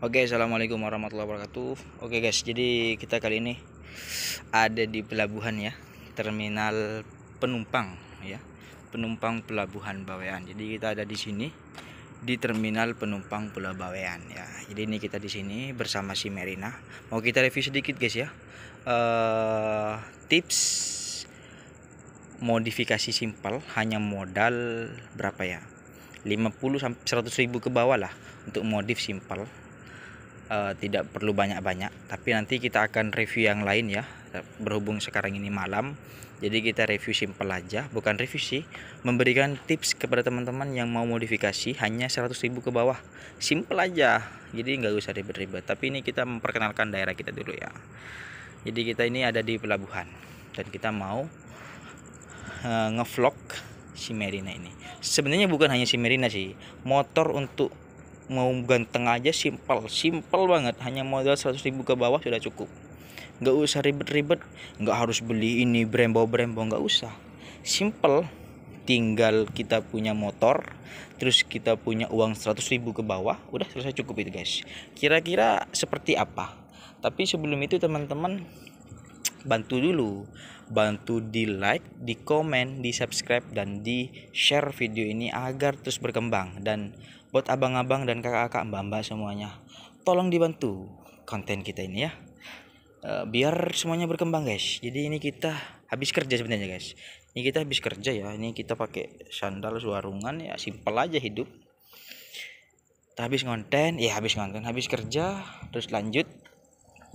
Oke, okay, assalamualaikum warahmatullahi wabarakatuh. Oke okay, guys, jadi kita kali ini ada di pelabuhan ya, terminal penumpang ya, penumpang pelabuhan Bawean. Jadi kita ada di sini di terminal penumpang Pulau Bawean ya. Jadi ini kita di sini bersama si Merina. Mau kita review sedikit guys ya, uh, tips modifikasi simpel hanya modal berapa ya? 50 sampai 100 ribu ke bawah lah untuk modif simpel uh, tidak perlu banyak-banyak tapi nanti kita akan review yang lain ya berhubung sekarang ini malam jadi kita review simple aja bukan review sih memberikan tips kepada teman-teman yang mau modifikasi hanya 100.000 ke bawah simple aja jadi nggak usah ribet-ribet tapi ini kita memperkenalkan daerah kita dulu ya jadi kita ini ada di pelabuhan dan kita mau uh, ngevlog si Merina ini sebenarnya bukan hanya si Merina sih motor untuk mau ganteng aja simple simple banget hanya modal 100 ribu ke bawah sudah cukup nggak usah ribet-ribet nggak harus beli ini brembo-brembo nggak usah simple tinggal kita punya motor terus kita punya uang 100 ribu ke bawah udah selesai cukup itu guys kira-kira seperti apa tapi sebelum itu teman-teman bantu dulu bantu di like di komen di subscribe dan di share video ini agar terus berkembang dan buat abang-abang dan kakak-kakak mbak-mbak semuanya tolong dibantu konten kita ini ya eh, biar semuanya berkembang guys jadi ini kita habis kerja sebenarnya guys ini kita habis kerja ya ini kita pakai sandal suarungan ya simpel aja hidup kita habis konten ya habis konten habis kerja terus lanjut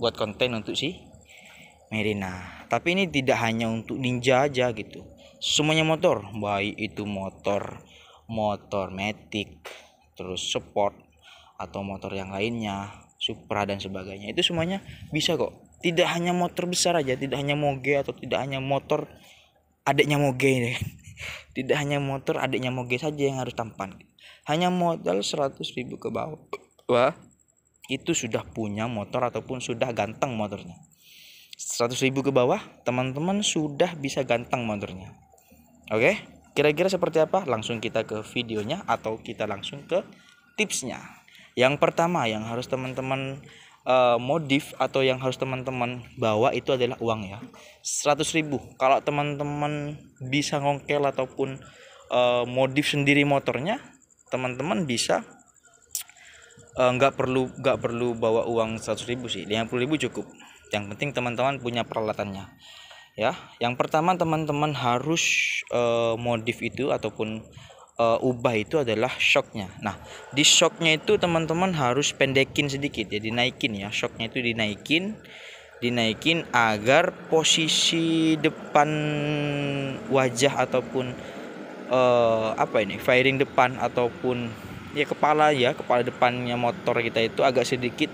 buat konten untuk si Merina tapi ini tidak hanya untuk ninja aja gitu semuanya motor baik itu motor motor metik terus sport atau motor yang lainnya Supra dan sebagainya itu semuanya bisa kok tidak hanya motor besar aja tidak hanya moge atau tidak hanya motor adiknya moge ini. tidak hanya motor adiknya moge saja yang harus tampan hanya modal 100 ribu ke bawah Wah, itu sudah punya motor ataupun sudah ganteng motornya 100 ribu ke bawah teman-teman sudah bisa ganteng motornya oke okay? Kira-kira seperti apa? Langsung kita ke videonya atau kita langsung ke tipsnya. Yang pertama yang harus teman-teman uh, modif atau yang harus teman-teman bawa itu adalah uang ya. 100 ribu. Kalau teman-teman bisa ngongkel ataupun uh, modif sendiri motornya, teman-teman bisa eh, nggak uh, perlu nggak perlu bawa uang 100 ribu sih. 50 ribu cukup. Yang penting teman-teman punya peralatannya ya yang pertama teman-teman harus uh, modif itu ataupun uh, ubah itu adalah shocknya nah di shocknya itu teman-teman harus pendekin sedikit jadi ya, naikin ya shocknya itu dinaikin dinaikin agar posisi depan wajah ataupun uh, apa ini firing depan ataupun ya kepala ya kepala depannya motor kita itu agak sedikit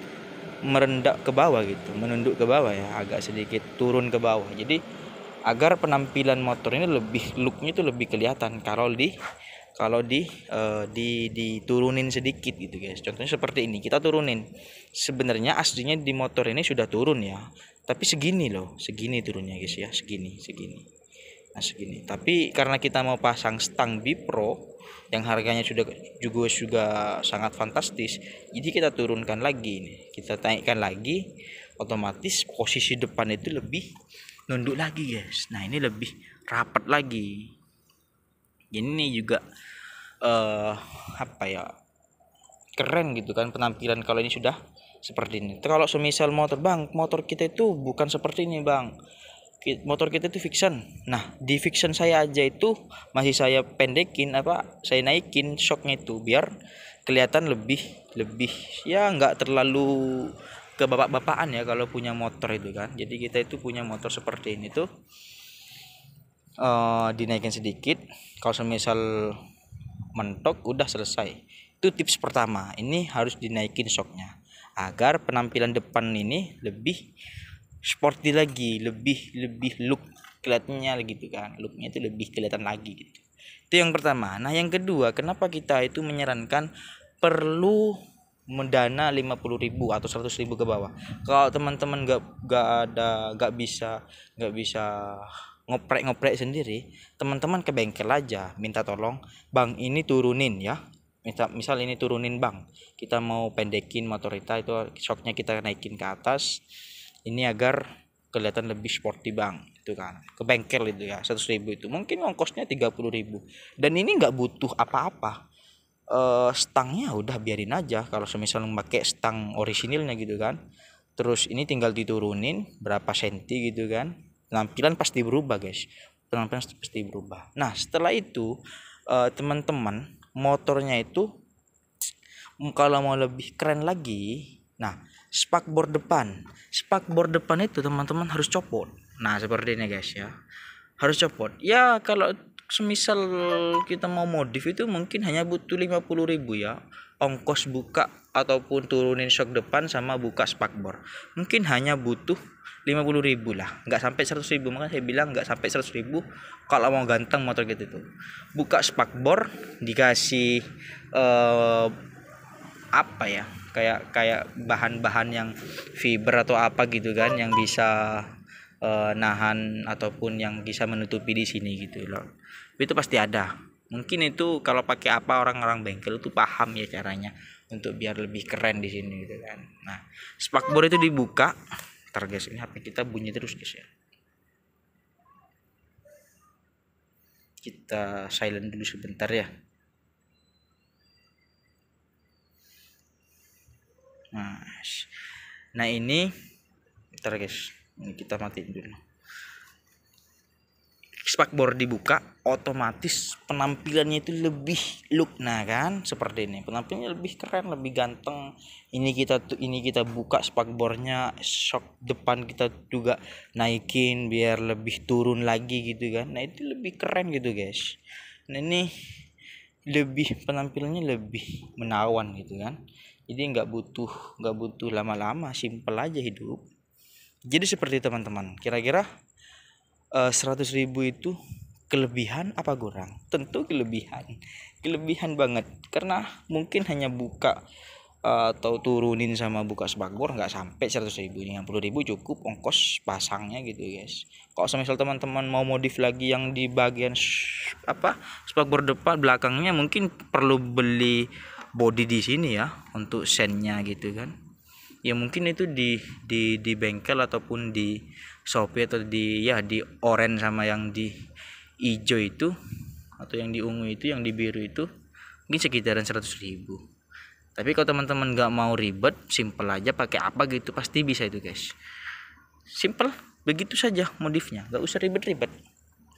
merendah ke bawah gitu menunduk ke bawah ya agak sedikit turun ke bawah jadi agar penampilan motor ini lebih looknya itu lebih kelihatan kalau di kalau di uh, di diturunin sedikit gitu guys contohnya seperti ini kita turunin sebenarnya aslinya di motor ini sudah turun ya tapi segini loh segini turunnya guys ya segini segini nah segini tapi karena kita mau pasang stang bipro yang harganya sudah juga juga sangat fantastis jadi kita turunkan lagi ini kita naikkan lagi otomatis posisi depan itu lebih nunduk lagi guys nah ini lebih rapat lagi ini juga uh, apa ya keren gitu kan penampilan kalau ini sudah seperti ini. kalau semisal mau terbang, motor kita itu bukan seperti ini, Bang motor kita itu fiction nah di fiction saya aja itu masih saya pendekin apa saya naikin shocknya itu biar kelihatan lebih lebih ya nggak terlalu ke bapak-bapakan ya kalau punya motor itu kan jadi kita itu punya motor seperti ini tuh uh, dinaikin sedikit kalau semisal mentok udah selesai itu tips pertama ini harus dinaikin shocknya agar penampilan depan ini lebih sporty lagi lebih lebih look kelihatannya gitu kan looknya itu lebih kelihatan lagi gitu itu yang pertama nah yang kedua kenapa kita itu menyarankan perlu mendana 50 ribu atau 100 ribu ke bawah kalau teman-teman gak, gak ada gak bisa gak bisa ngoprek-ngoprek sendiri teman-teman ke bengkel aja minta tolong bang ini turunin ya misal, misal ini turunin bang kita mau pendekin motor kita itu shocknya kita naikin ke atas ini agar kelihatan lebih sporty bang itu kan ke bengkel itu ya 100 ribu itu mungkin ongkosnya 30 ribu dan ini nggak butuh apa-apa uh, stangnya udah biarin aja kalau semisal memakai stang orisinilnya gitu kan terus ini tinggal diturunin berapa senti gitu kan penampilan pasti berubah guys penampilan pasti berubah nah setelah itu uh, teman-teman motornya itu kalau mau lebih keren lagi nah spakbor depan spakbor depan itu teman-teman harus copot nah seperti ini guys ya harus copot ya kalau semisal kita mau modif itu mungkin hanya butuh 50 ribu ya ongkos buka ataupun turunin shock depan sama buka spakbor mungkin hanya butuh 50 ribu lah nggak sampai 100 ribu maka saya bilang nggak sampai 100 ribu kalau mau ganteng motor gitu tuh buka spakbor dikasih uh, apa ya kayak kayak bahan-bahan yang fiber atau apa gitu kan yang bisa uh, nahan ataupun yang bisa menutupi di sini gitu loh itu pasti ada mungkin itu kalau pakai apa orang-orang bengkel itu paham ya caranya untuk biar lebih keren di sini gitu kan nah spakbor itu dibuka ntar guys ini HP kita bunyi terus guys ya kita silent dulu sebentar ya Nah, nah ini ntar guys, ini kita matiin dulu. Spakbor dibuka, otomatis penampilannya itu lebih look nah kan seperti ini. Penampilannya lebih keren, lebih ganteng. Ini kita tuh, ini kita buka spakbornya, shock depan kita juga naikin biar lebih turun lagi gitu kan. Nah, itu lebih keren gitu guys. Nah, ini lebih penampilannya lebih menawan gitu kan jadi nggak butuh nggak butuh lama-lama simple aja hidup jadi seperti teman-teman kira-kira eh, seratus ribu itu kelebihan apa kurang tentu kelebihan kelebihan banget karena mungkin hanya buka uh, atau turunin sama buka sebagor nggak sampai 100 ribu ini yang ribu cukup ongkos pasangnya gitu guys kalau semisal teman-teman mau modif lagi yang di bagian apa spakbor depan belakangnya mungkin perlu beli body di sini ya untuk sennya gitu kan ya mungkin itu di di di bengkel ataupun di Shopee atau di ya di orange sama yang di hijau itu atau yang di ungu itu yang di biru itu mungkin sekitaran 100 ribu tapi kalau teman-teman nggak mau ribet simple aja pakai apa gitu pasti bisa itu guys simple begitu saja modifnya nggak usah ribet-ribet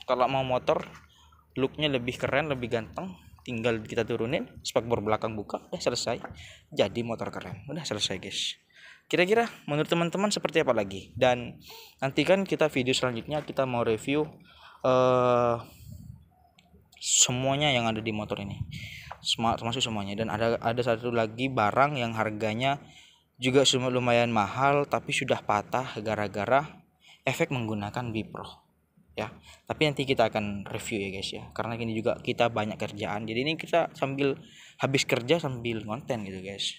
kalau mau motor looknya lebih keren lebih ganteng tinggal kita turunin spakbor belakang buka udah selesai jadi motor keren udah selesai guys kira-kira menurut teman-teman seperti apa lagi dan nantikan kita video selanjutnya kita mau review uh, semuanya yang ada di motor ini termasuk semuanya dan ada ada satu lagi barang yang harganya juga lumayan mahal tapi sudah patah gara-gara efek menggunakan bipro ya tapi nanti kita akan review ya guys ya karena ini juga kita banyak kerjaan jadi ini kita sambil habis kerja sambil konten gitu guys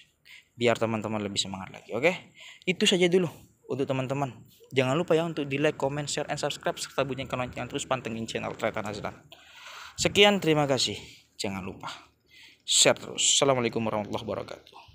biar teman-teman lebih semangat lagi oke okay? itu saja dulu untuk teman-teman jangan lupa ya untuk di like comment share and subscribe serta bunyikan lonceng terus pantengin channel Tretan Azlan sekian terima kasih jangan lupa share terus assalamualaikum warahmatullahi wabarakatuh